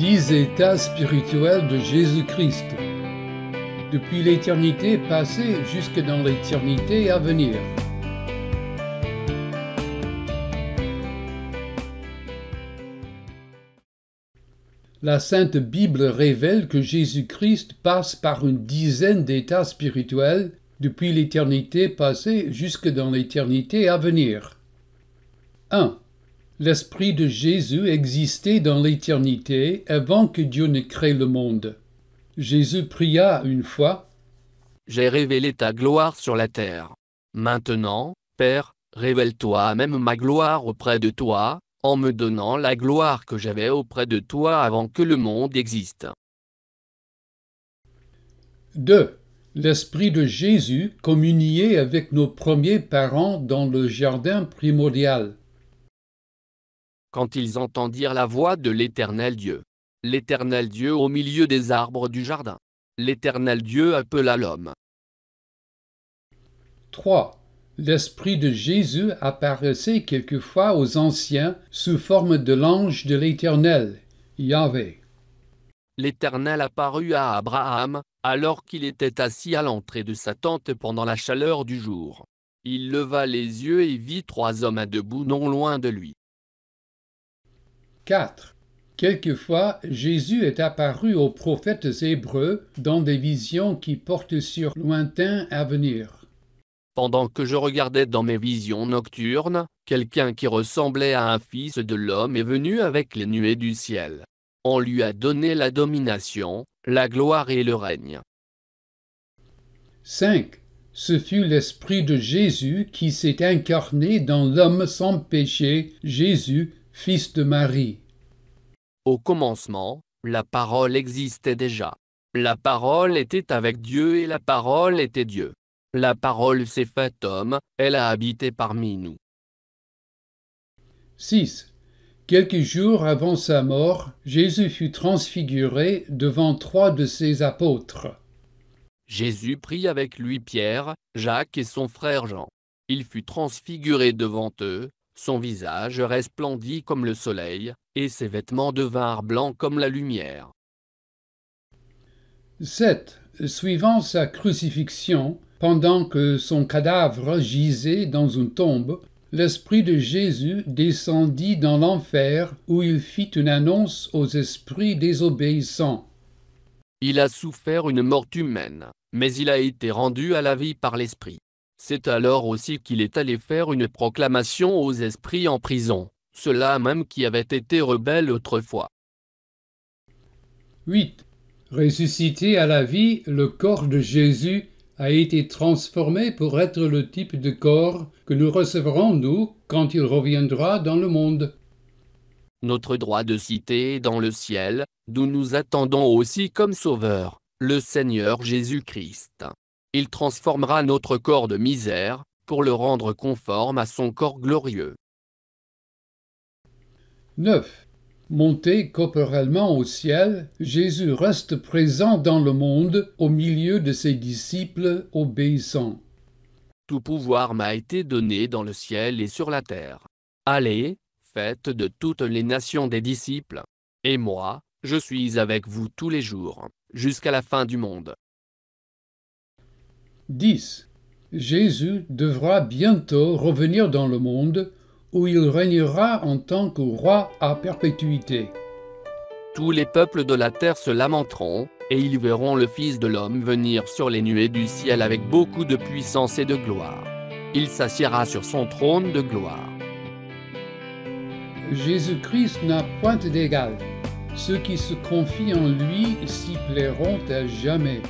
dix états spirituels de Jésus-Christ, depuis l'éternité passée jusque dans l'éternité à venir. La Sainte Bible révèle que Jésus-Christ passe par une dizaine d'états spirituels depuis l'éternité passée jusque dans l'éternité à venir. 1 l'Esprit de Jésus existait dans l'éternité avant que Dieu ne crée le monde. Jésus pria une fois. J'ai révélé ta gloire sur la terre. Maintenant, Père, révèle-toi même ma gloire auprès de toi, en me donnant la gloire que j'avais auprès de toi avant que le monde existe. 2. L'Esprit de Jésus communiait avec nos premiers parents dans le jardin primordial quand ils entendirent la voix de l'Éternel Dieu. L'Éternel Dieu au milieu des arbres du jardin. L'Éternel Dieu appela l'homme. 3. L'Esprit de Jésus apparaissait quelquefois aux anciens sous forme de l'ange de l'Éternel, Yahvé. L'Éternel apparut à Abraham, alors qu'il était assis à l'entrée de sa tente pendant la chaleur du jour. Il leva les yeux et vit trois hommes à debout non loin de lui. 4. Quelquefois, Jésus est apparu aux prophètes hébreux dans des visions qui portent sur lointain avenir. Pendant que je regardais dans mes visions nocturnes, quelqu'un qui ressemblait à un fils de l'homme est venu avec les nuées du ciel. On lui a donné la domination, la gloire et le règne. 5. Ce fut l'Esprit de Jésus qui s'est incarné dans l'homme sans péché, Jésus, fils de Marie. Au commencement, la parole existait déjà. La parole était avec Dieu et la parole était Dieu. La parole s'est faite homme, elle a habité parmi nous. 6. Quelques jours avant sa mort, Jésus fut transfiguré devant trois de ses apôtres. Jésus prit avec lui Pierre, Jacques et son frère Jean. Il fut transfiguré devant eux, son visage resplendit comme le soleil, et ses vêtements devinrent blancs comme la lumière. 7. Suivant sa crucifixion, pendant que son cadavre gisait dans une tombe, l'Esprit de Jésus descendit dans l'enfer où il fit une annonce aux esprits désobéissants. Il a souffert une mort humaine, mais il a été rendu à la vie par l'Esprit. C'est alors aussi qu'il est allé faire une proclamation aux esprits en prison, ceux-là même qui avaient été rebelles autrefois. 8. Ressuscité à la vie, le corps de Jésus a été transformé pour être le type de corps que nous recevrons, nous, quand il reviendra dans le monde. Notre droit de cité est dans le ciel, d'où nous attendons aussi comme Sauveur, le Seigneur Jésus-Christ il transformera notre corps de misère, pour le rendre conforme à son corps glorieux. 9. Monté corporellement au ciel, Jésus reste présent dans le monde au milieu de ses disciples obéissants. Tout pouvoir m'a été donné dans le ciel et sur la terre. Allez, faites de toutes les nations des disciples. Et moi, je suis avec vous tous les jours, jusqu'à la fin du monde. 10. Jésus devra bientôt revenir dans le monde où il régnera en tant que roi à perpétuité. Tous les peuples de la terre se lamenteront, et ils verront le Fils de l'homme venir sur les nuées du ciel avec beaucoup de puissance et de gloire. Il s'assiera sur son trône de gloire. Jésus-Christ n'a point d'égal. Ceux qui se confient en lui s'y plairont à jamais.